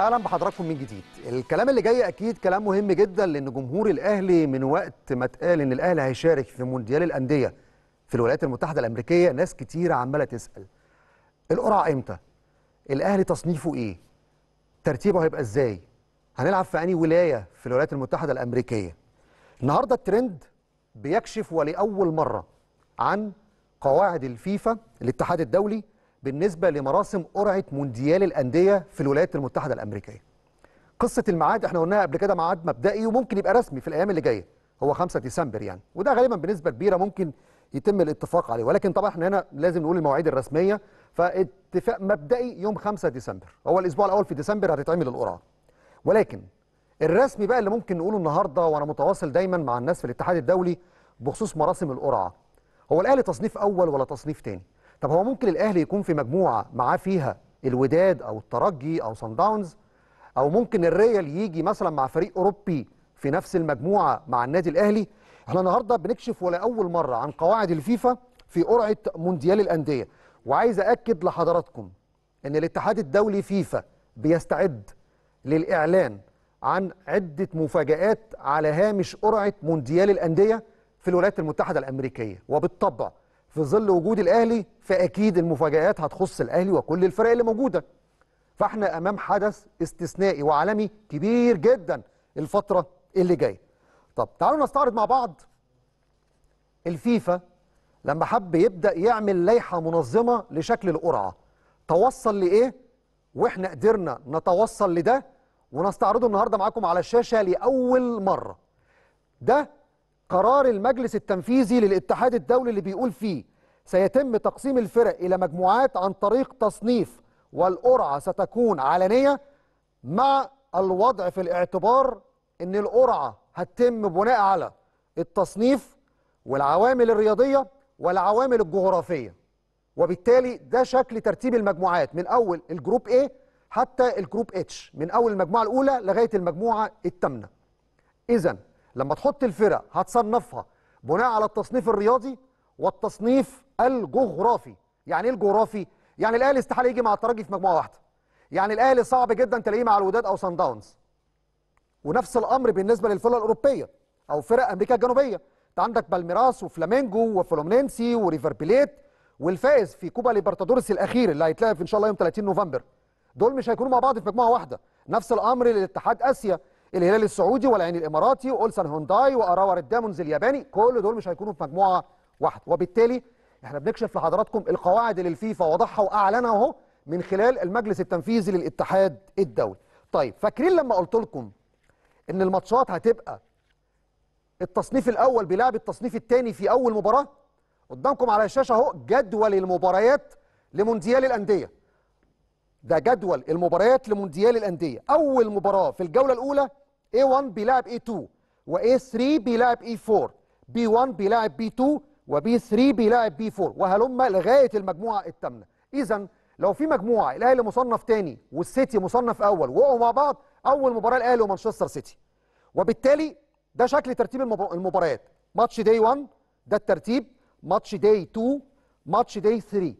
اهلا بحضراتكم من جديد الكلام اللي جاي اكيد كلام مهم جدا لان جمهور الاهلي من وقت ما اتقال ان الاهلي هيشارك في مونديال الانديه في الولايات المتحده الامريكيه ناس كتير عماله تسال القرعه امتى الاهلي تصنيفه ايه ترتيبه هيبقى ازاي هنلعب في انهي ولايه في الولايات المتحده الامريكيه النهارده الترند بيكشف ولاول مره عن قواعد الفيفا الاتحاد الدولي بالنسبه لمراسم قرعه مونديال الانديه في الولايات المتحده الامريكيه. قصه الميعاد احنا قلناها قبل كده ميعاد مبدئي وممكن يبقى رسمي في الايام اللي جايه هو 5 ديسمبر يعني وده غالبا بنسبه كبيره ممكن يتم الاتفاق عليه ولكن طبعا احنا هنا لازم نقول المواعيد الرسميه فاتفاق مبدئي يوم 5 ديسمبر هو الاسبوع الاول في ديسمبر هتتعمل القرعه. ولكن الرسمي بقى اللي ممكن نقوله النهارده وانا متواصل دايما مع الناس في الاتحاد الدولي بخصوص مراسم القرعه هو الاهلي تصنيف اول ولا تصنيف تاني طب هو ممكن الاهلي يكون في مجموعه معاه فيها الوداد او الترجي او صن داونز او ممكن الريال يجي مثلا مع فريق اوروبي في نفس المجموعه مع النادي الاهلي احنا النهارده بنكشف ولا اول مره عن قواعد الفيفا في قرعه مونديال الانديه وعايز اكد لحضراتكم ان الاتحاد الدولي فيفا بيستعد للاعلان عن عده مفاجات على هامش قرعه مونديال الانديه في الولايات المتحده الامريكيه وبالطبع في ظل وجود الاهلي فاكيد المفاجات هتخص الاهلي وكل الفرق اللي موجوده فاحنا امام حدث استثنائي وعالمي كبير جدا الفتره اللي جايه طب تعالوا نستعرض مع بعض الفيفا لما حب يبدا يعمل لائحه منظمه لشكل القرعه توصل لايه واحنا قدرنا نتوصل لده ونستعرضه النهارده معاكم على الشاشه لاول مره ده قرار المجلس التنفيذي للاتحاد الدولي اللي بيقول فيه سيتم تقسيم الفرق إلى مجموعات عن طريق تصنيف والقرعة ستكون علنية مع الوضع في الاعتبار أن القرعة هتتم بناء على التصنيف والعوامل الرياضية والعوامل الجغرافية وبالتالي ده شكل ترتيب المجموعات من أول الجروب A حتى الجروب H من أول المجموعة الأولى لغاية المجموعة الثامنة إذن لما تحط الفرق هتصنفها بناء على التصنيف الرياضي والتصنيف الجغرافي يعني ايه الجغرافي يعني الاهلي استحاله يجي مع الترجي في مجموعه واحده يعني الاهلي صعب جدا تلاقيه مع الوداد او سان داونز ونفس الامر بالنسبه للفرق الاوروبيه او فرق امريكا الجنوبيه انت عندك بالميراس وفلامينجو وفلومنينسي وريفر بليت والفائز في كوبا ليبرتادورس الاخير اللي هيتلعب ان شاء الله يوم 30 نوفمبر دول مش هيكونوا مع بعض في مجموعه واحده نفس الامر للاتحاد اسيا الهلال السعودي والعين الاماراتي واولسن هونداي واراور الدامونز الياباني كل دول مش هيكونوا في مجموعه واحده وبالتالي احنا بنكشف لحضراتكم القواعد اللي الفيفا وضعها واعلنها اهو من خلال المجلس التنفيذي للاتحاد الدولي طيب فاكرين لما قلت لكم ان الماتشات هتبقى التصنيف الاول بيلعب التصنيف الثاني في اول مباراه قدامكم على الشاشه اهو جدول المباريات لمونديال الانديه ده جدول المباريات لمونديال الانديه اول مباراه في الجوله الاولى A1 بيلاعب A2 و a 3 بيلاعب a 4 B1 بيلاعب B2 و b 3 بيلاعب B4 وهلم لغاية المجموعة الثامنة إذا لو في مجموعة الأهلي مصنف تاني والسيتي مصنف أول وقعوا مع بعض أول مباراة الأهلي ومانشستر سيتي وبالتالي ده شكل ترتيب المباريات ماتش داي 1 ده الترتيب ماتش داي 2 ماتش داي 3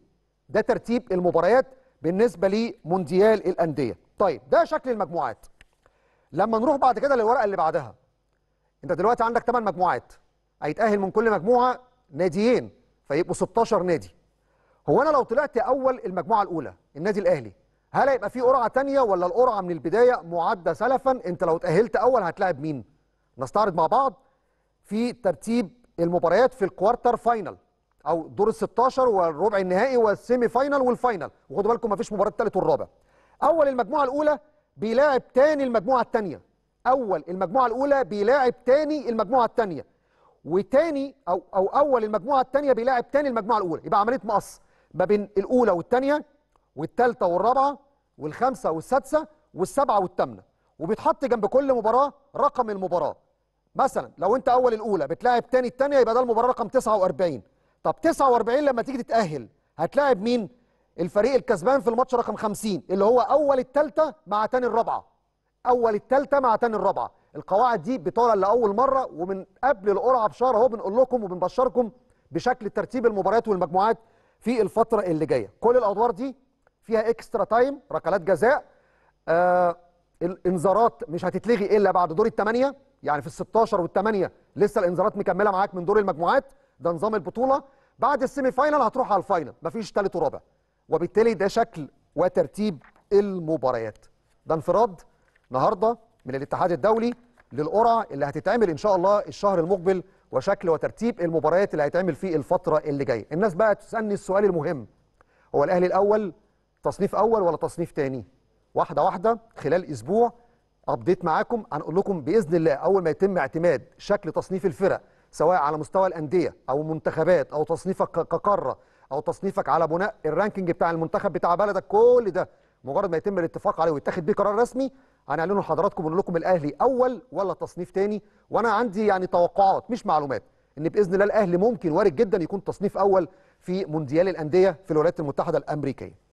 ده ترتيب المباريات بالنسبه لمونديال الانديه طيب ده شكل المجموعات لما نروح بعد كده للورقه اللي بعدها انت دلوقتي عندك 8 مجموعات هيتاهل من كل مجموعه ناديين فيبقوا 16 نادي هو انا لو طلعت اول المجموعه الاولى النادي الاهلي هل هيبقى في قرعه ثانيه ولا القرعه من البدايه معده سلفا انت لو تاهلت اول هتلاعب مين نستعرض مع بعض في ترتيب المباريات في الكوارتر فاينل او دور ال 16 والربع النهائي والسيمي فاينل والفاينل وخدوا بالكم ما فيش مباراه الثالث والرابع اول المجموعه الاولى بيلاعب تاني المجموعه الثانيه اول المجموعه الاولى بيلاعب تاني المجموعه الثانيه وتاني او او اول المجموعه الثانيه بيلاعب تاني المجموعه الاولى يبقى عمليه مقص ما بين الاولى والثانيه والثالثه والرابعه والخامسه والسادسه والسبعه والثامنه وبيتحط جنب كل مباراه رقم المباراه مثلا لو انت اول الاولى بتلاعب تاني الثانيه يبقى ده المباراه رقم 49 طب 49 لما تيجي تتاهل هتلاعب مين الفريق الكسبان في الماتش رقم 50 اللي هو اول الثالثه مع تاني الرابعه اول الثالثه مع تاني الرابعه القواعد دي بتعلن لاول مره ومن قبل القرعه بشهر اهو بنقول لكم وبنبشركم بشكل ترتيب المباريات والمجموعات في الفتره اللي جايه كل الادوار دي فيها اكسترا تايم ركلات جزاء آه الانذارات مش هتتلغي الا بعد دور الثمانيه يعني في ال 16 والثمانيه لسه الانذارات مكمله معاك من دور المجموعات ده نظام البطوله بعد السيمي فاينل هتروح على الفاينل مفيش ثالث ورابع وبالتالي ده شكل وترتيب المباريات ده انفراد النهارده من الاتحاد الدولي للقرعه اللي هتتعمل ان شاء الله الشهر المقبل وشكل وترتيب المباريات اللي هيتعمل في الفتره اللي جايه الناس بقى تسالني السؤال المهم هو الاهلي الاول تصنيف اول ولا تصنيف تاني واحده واحده خلال اسبوع ابديت معاكم هنقول لكم باذن الله اول ما يتم اعتماد شكل تصنيف الفرق سواء على مستوى الانديه او منتخبات او تصنيفك كقاره او تصنيفك على بناء الرانكينج بتاع المنتخب بتاع بلدك كل ده مجرد ما يتم الاتفاق عليه ويتاخد بيه قرار رسمي هنعلنه لحضراتكم ونقول لكم الاهلي اول ولا تصنيف تاني وانا عندي يعني توقعات مش معلومات ان باذن الله الاهلي ممكن وارد جدا يكون تصنيف اول في مونديال الانديه في الولايات المتحده الامريكيه